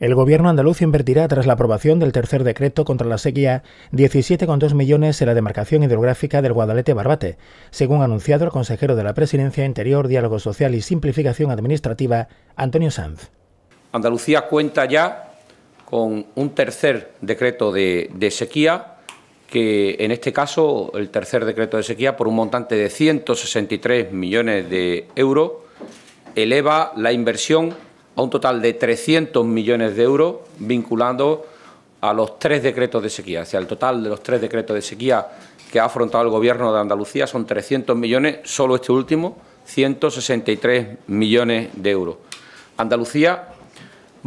El gobierno andaluz invertirá, tras la aprobación del tercer decreto contra la sequía, 17,2 millones en la demarcación hidrográfica del Guadalete-Barbate, según ha anunciado el consejero de la Presidencia Interior, Diálogo Social y Simplificación Administrativa, Antonio Sanz. Andalucía cuenta ya con un tercer decreto de, de sequía, que en este caso el tercer decreto de sequía, por un montante de 163 millones de euros, eleva la inversión a un total de 300 millones de euros vinculando a los tres decretos de sequía. O sea, el total de los tres decretos de sequía que ha afrontado el Gobierno de Andalucía son 300 millones, solo este último, 163 millones de euros. Andalucía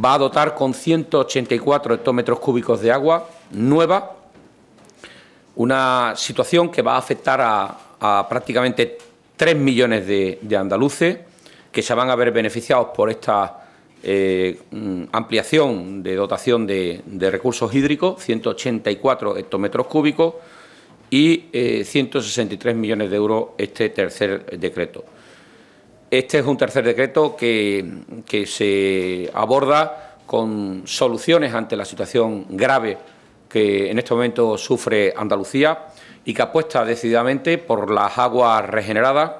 va a dotar con 184 hectómetros cúbicos de agua nueva, una situación que va a afectar a, prácticamente 3 millones de, andaluces que se van a ver beneficiados por esta eh, mm, ampliación de dotación de, recursos hídricos, 184 hectómetros cúbicos y 163 eh, millones de euros este tercer decreto. Este es un tercer decreto que, que se aborda con soluciones ante la situación grave que en este momento sufre Andalucía y que apuesta decididamente por las aguas regeneradas,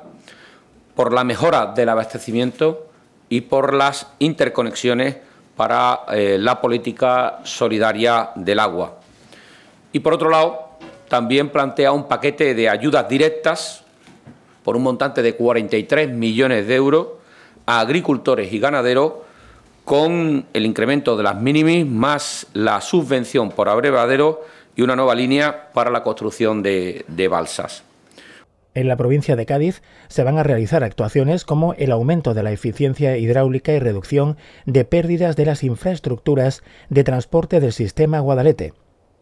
por la mejora del abastecimiento y por las interconexiones para eh, la política solidaria del agua. Y por otro lado, también plantea un paquete de ayudas directas por un montante de 43 millones de euros a agricultores y ganaderos con el incremento de las mínimas más la subvención por abrevadero y una nueva línea para la construcción de balsas. En la provincia de Cádiz se van a realizar actuaciones como el aumento de la eficiencia hidráulica y reducción de pérdidas de las infraestructuras de transporte del sistema Guadalete.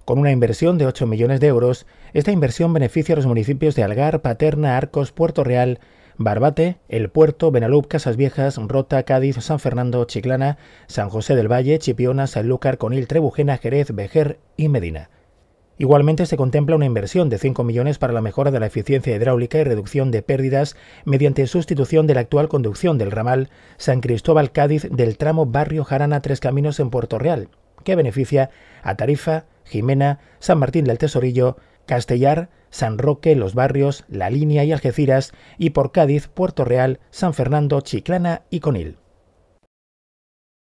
Con una inversión de 8 millones de euros, esta inversión beneficia a los municipios de Algar, Paterna, Arcos, Puerto Real, Barbate, El Puerto, Benalup, Casas Viejas, Rota, Cádiz, San Fernando, Chiclana, San José del Valle, Chipiona, Sanlúcar, Conil, Trebujena, Jerez, Vejer y Medina. Igualmente se contempla una inversión de 5 millones para la mejora de la eficiencia hidráulica y reducción de pérdidas mediante sustitución de la actual conducción del ramal San Cristóbal Cádiz del tramo Barrio Jarana Tres Caminos en Puerto Real, que beneficia a Tarifa, Jimena, San Martín del Tesorillo, Castellar, San Roque, Los Barrios, La Línea y Algeciras, y por Cádiz, Puerto Real, San Fernando, Chiclana y Conil.